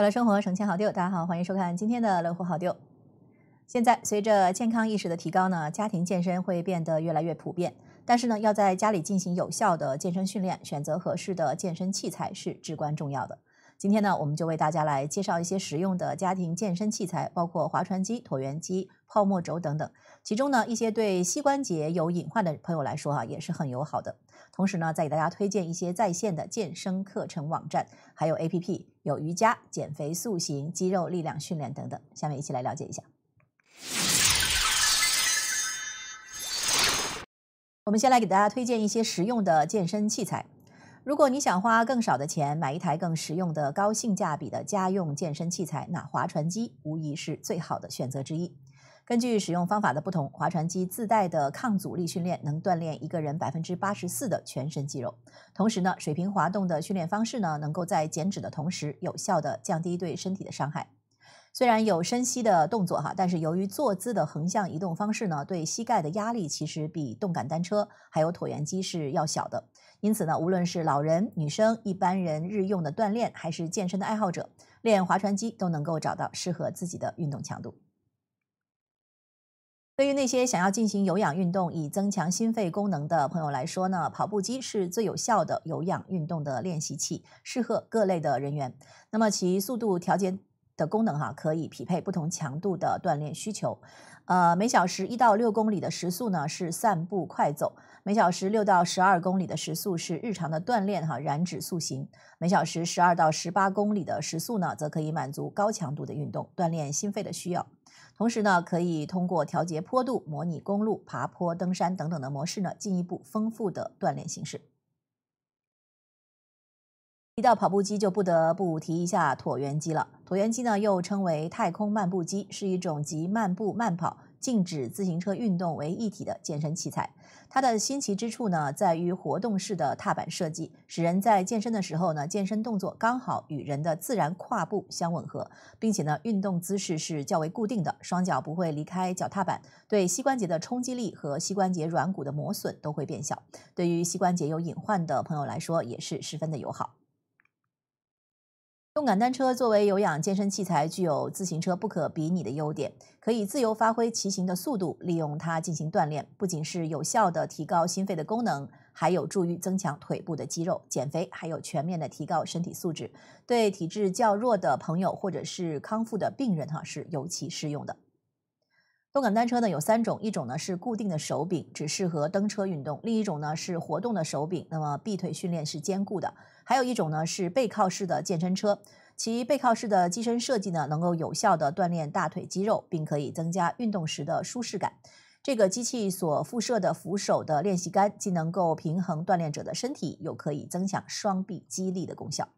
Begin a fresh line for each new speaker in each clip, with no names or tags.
快乐生活省钱好丢，大家好，欢迎收看今天的《乐活好丢》。现在，随着健康意识的提高呢，家庭健身会变得越来越普遍。但是呢，要在家里进行有效的健身训练，选择合适的健身器材是至关重要的。今天呢，我们就为大家来介绍一些实用的家庭健身器材，包括划船机、椭圆机、泡沫轴等等。其中呢，一些对膝关节有隐患的朋友来说，哈，也是很友好的。同时呢，再给大家推荐一些在线的健身课程网站，还有 A P P，有瑜伽、减肥塑形、肌肉力量训练等等。下面一起来了解一下。我们先来给大家推荐一些实用的健身器材。如果你想花更少的钱买一台更实用的高性价比的家用健身器材，那划船机无疑是最好的选择之一。根据使用方法的不同，划船机自带的抗阻力训练能锻炼一个人百分之八十四的全身肌肉。同时呢，水平滑动的训练方式呢，能够在减脂的同时，有效的降低对身体的伤害。虽然有深吸的动作哈，但是由于坐姿的横向移动方式呢，对膝盖的压力其实比动感单车还有椭圆机是要小的。因此呢，无论是老人、女生、一般人日用的锻炼，还是健身的爱好者，练划船机都能够找到适合自己的运动强度。对于那些想要进行有氧运动以增强心肺功能的朋友来说呢，跑步机是最有效的有氧运动的练习器，适合各类的人员。那么其速度调节。的功能哈，可以匹配不同强度的锻炼需求。呃，每小时一到六公里的时速呢是散步快走，每小时六到十二公里的时速是日常的锻炼哈，燃脂塑形。每小时十二到十八公里的时速呢，则可以满足高强度的运动锻炼心肺的需要。同时呢，可以通过调节坡度，模拟公路、爬坡、登山等等的模式呢，进一步丰富的锻炼形式。提到跑步机就不得不提一下椭圆机了。椭圆机呢又称为太空漫步机，是一种集漫步、慢跑、静止自行车运动为一体的健身器材。它的新奇之处呢在于活动式的踏板设计，使人在健身的时候呢健身动作刚好与人的自然跨步相吻合，并且呢运动姿势是较为固定的，双脚不会离开脚踏板，对膝关节的冲击力和膝关节软骨的磨损都会变小。对于膝关节有隐患的朋友来说也是十分的友好。动感单车作为有氧健身器材，具有自行车不可比拟的优点，可以自由发挥骑行的速度，利用它进行锻炼，不仅是有效的提高心肺的功能，还有助于增强腿部的肌肉、减肥，还有全面的提高身体素质。对体质较弱的朋友或者是康复的病人，哈，是尤其适用的。动感单车呢有三种，一种呢是固定的手柄，只适合蹬车运动；另一种呢是活动的手柄，那么臂腿训练是兼顾的；还有一种呢是背靠式的健身车，其背靠式的机身设计呢，能够有效的锻炼大腿肌肉，并可以增加运动时的舒适感。这个机器所附设的扶手的练习杆，既能够平衡锻炼者的身体，又可以增强双臂肌力的功效。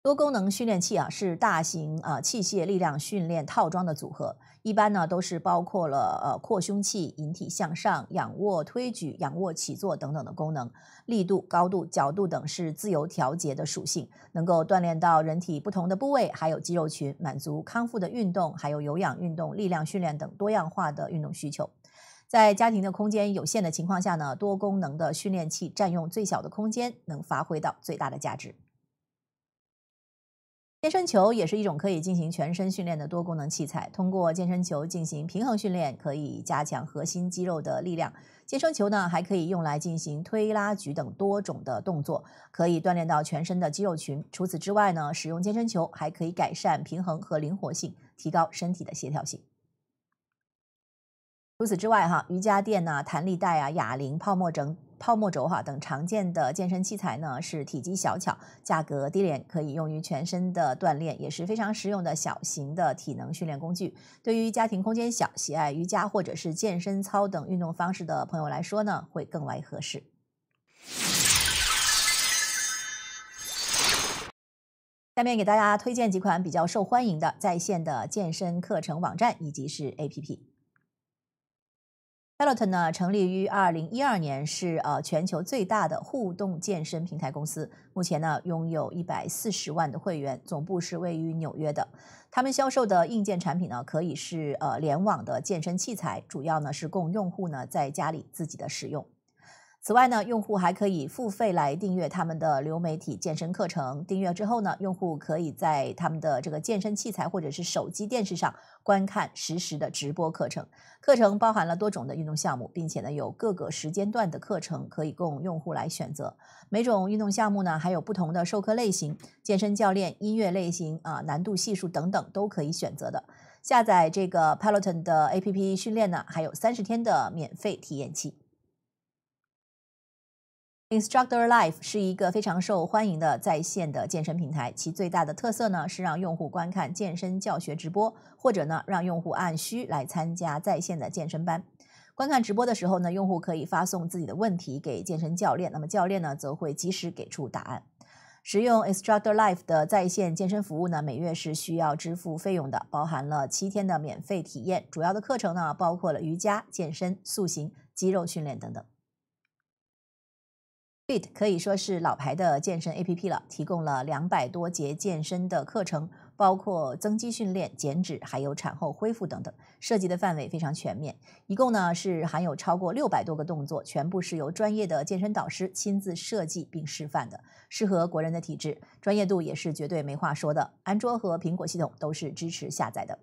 多功能训练器啊，是大型啊器械力量训练套装的组合。一般呢，都是包括了呃扩胸器、引体向上、仰卧推举、仰卧起坐等等的功能。力度、高度、角度等是自由调节的属性，能够锻炼到人体不同的部位，还有肌肉群，满足康复的运动，还有有氧运动、力量训练等多样化的运动需求。在家庭的空间有限的情况下呢，多功能的训练器占用最小的空间，能发挥到最大的价值。健身球也是一种可以进行全身训练的多功能器材。通过健身球进行平衡训练，可以加强核心肌肉的力量。健身球呢，还可以用来进行推拉举等多种的动作，可以锻炼到全身的肌肉群。除此之外呢，使用健身球还可以改善平衡和灵活性，提高身体的协调性。除此之外哈，瑜伽垫呐、弹力带啊、哑铃、泡沫枕泡沫轴哈等常见的健身器材呢，是体积小巧、价格低廉，可以用于全身的锻炼，也是非常实用的小型的体能训练工具。对于家庭空间小、喜爱瑜伽或者是健身操等运动方式的朋友来说呢，会更为合适。下面给大家推荐几款比较受欢迎的在线的健身课程网站以及是 A P P。Peloton 呢，成立于二零一二年，是呃全球最大的互动健身平台公司。目前呢，拥有一百四十万的会员，总部是位于纽约的。他们销售的硬件产品呢，可以是呃联网的健身器材，主要呢是供用户呢在家里自己的使用。此外呢，用户还可以付费来订阅他们的流媒体健身课程。订阅之后呢，用户可以在他们的这个健身器材或者是手机电视上观看实时的直播课程。课程包含了多种的运动项目，并且呢有各个时间段的课程可以供用户来选择。每种运动项目呢还有不同的授课类型、健身教练、音乐类型啊、难度系数等等都可以选择的。下载这个 Peloton 的 APP 训练呢，还有三十天的免费体验期。Instructor Life 是一个非常受欢迎的在线的健身平台，其最大的特色呢是让用户观看健身教学直播，或者呢让用户按需来参加在线的健身班。观看直播的时候呢，用户可以发送自己的问题给健身教练，那么教练呢则会及时给出答案。使用 Instructor Life 的在线健身服务呢，每月是需要支付费用的，包含了七天的免费体验。主要的课程呢包括了瑜伽、健身、塑形、肌肉训练等等。Fit 可以说是老牌的健身 APP 了，提供了两百多节健身的课程，包括增肌训练、减脂，还有产后恢复等等，涉及的范围非常全面。一共呢是含有超过六百多个动作，全部是由专业的健身导师亲自设计并示范的，适合国人的体质，专业度也是绝对没话说的。安卓和苹果系统都是支持下载的。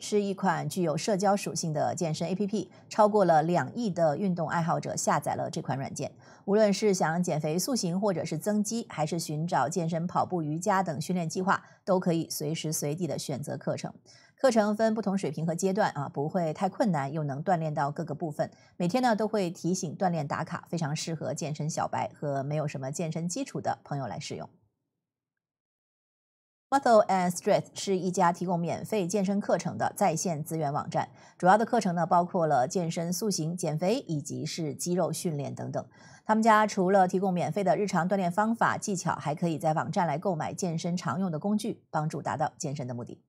是一款具有社交属性的健身 APP，超过了两亿的运动爱好者下载了这款软件。无论是想减肥塑形，或者是增肌，还是寻找健身、跑步、瑜伽等训练计划，都可以随时随地的选择课程。课程分不同水平和阶段啊，不会太困难，又能锻炼到各个部分。每天呢都会提醒锻炼打卡，非常适合健身小白和没有什么健身基础的朋友来使用。Muscle and Strength 是一家提供免费健身课程的在线资源网站，主要的课程呢包括了健身、塑形、减肥以及是肌肉训练等等。他们家除了提供免费的日常锻炼方法技巧，还可以在网站来购买健身常用的工具，帮助达到健身的目的。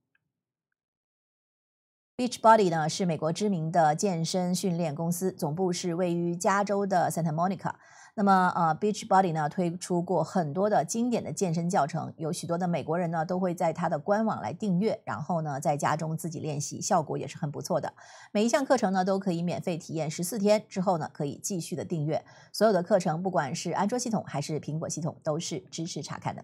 Beach Body 呢是美国知名的健身训练公司，总部是位于加州的 Santa Monica。那么，呃，Beachbody 呢推出过很多的经典的健身教程，有许多的美国人呢都会在它的官网来订阅，然后呢在家中自己练习，效果也是很不错的。每一项课程呢都可以免费体验十四天，之后呢可以继续的订阅。所有的课程，不管是安卓系统还是苹果系统，都是支持查看的。